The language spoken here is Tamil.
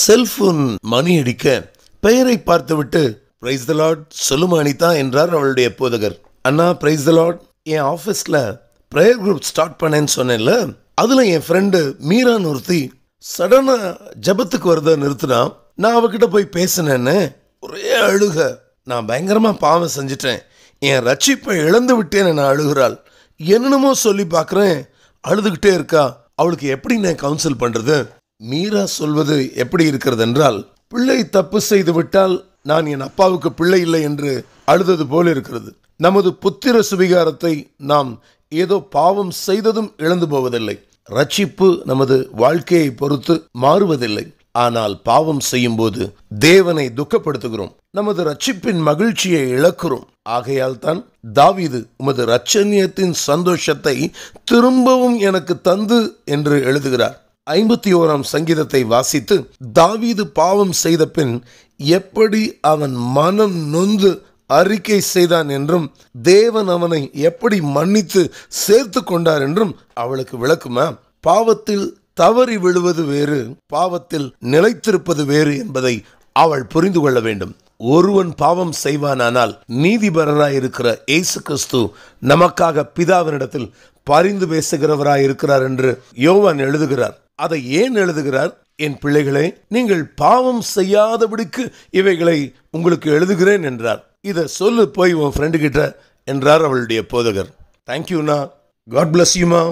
செல்போன் மணி அடிக்க பெயரை பார்த்துவிட்டு பிரைஸ் த லாட் சொல்லுமா அனிதா என்றார் அவளுடைய போதகர் அண்ணா பிரைஸ் த லாட் என் ஆஃபீஸில் ப்ரேயர் குரூப் ஸ்டார்ட் பண்ணேன்னு சொன்னேன்ல அதில் என் ஃப்ரெண்டு மீரான் ஒருத்தி சடனாக ஜபத்துக்கு வரத நிறுத்தினா நான் அவகிட்ட போய் பேசினேன்னு ஒரே அழுக நான் பயங்கரமாக பாவம் செஞ்சிட்டேன் என் ரட்சிப்பை இழந்து விட்டேன் நான் அழுகிறாள் என்னென்னமோ சொல்லி பார்க்குறேன் அழுதுகிட்டே இருக்கா அவளுக்கு எப்படி நான் கவுன்சில் பண்ணுறது மீரா சொல்வது எப்படி இருக்கிறது என்றால் பிள்ளை தப்பு செய்து விட்டால் நான் என் அப்பாவுக்கு பிள்ளை இல்லை என்று அழுதது போல இருக்கிறது நமது புத்திர சுவிகாரத்தை நாம் ஏதோ பாவம் செய்ததும் இழந்து போவதில்லை ரட்சிப்பு நமது வாழ்க்கையை பொறுத்து மாறுவதில்லை ஆனால் பாவம் செய்யும் போது தேவனை துக்கப்படுத்துகிறோம் நமது ரட்சிப்பின் மகிழ்ச்சியை இழக்கிறோம் ஆகையால் தான் தாவிது உமது ரச்சனியத்தின் சந்தோஷத்தை திரும்பவும் எனக்கு தந்து என்று எழுதுகிறார் ஐம்பத்தி ஓராம் சங்கீதத்தை வாசித்து தாவீது பாவம் செய்த பின் எப்படி அவன் மனம் நொந்து அறிக்கை செய்தான் என்றும் தேவன் அவனை எப்படி மன்னித்து சேர்த்து கொண்டார் என்றும் அவளுக்கு விளக்குமா பாவத்தில் தவறி விழுவது வேறு பாவத்தில் நிலைத்திருப்பது வேறு என்பதை அவள் புரிந்து கொள்ள வேண்டும் ஒருவன் பாவம் செய்வானானால் நீதிபரராயிருக்கிற இயேசு கிறிஸ்து நமக்காக பிதாவினிடத்தில் பரிந்து பேசுகிறவராயிருக்கிறார் என்று யோவான் எழுதுகிறார் அதை ஏன் எழுதுகிறார் என் பிள்ளைகளே நீங்கள் பாவம் செய்யாதபடிக்கு இவைகளை உங்களுக்கு எழுதுகிறேன் என்றார் இதை சொல்லு போய் உன் ஃப்ரெண்டு கிட்ட என்றார் அவளுடைய போதகர் தேங்க்யூண்ணா காட் பிளஸ் யூமா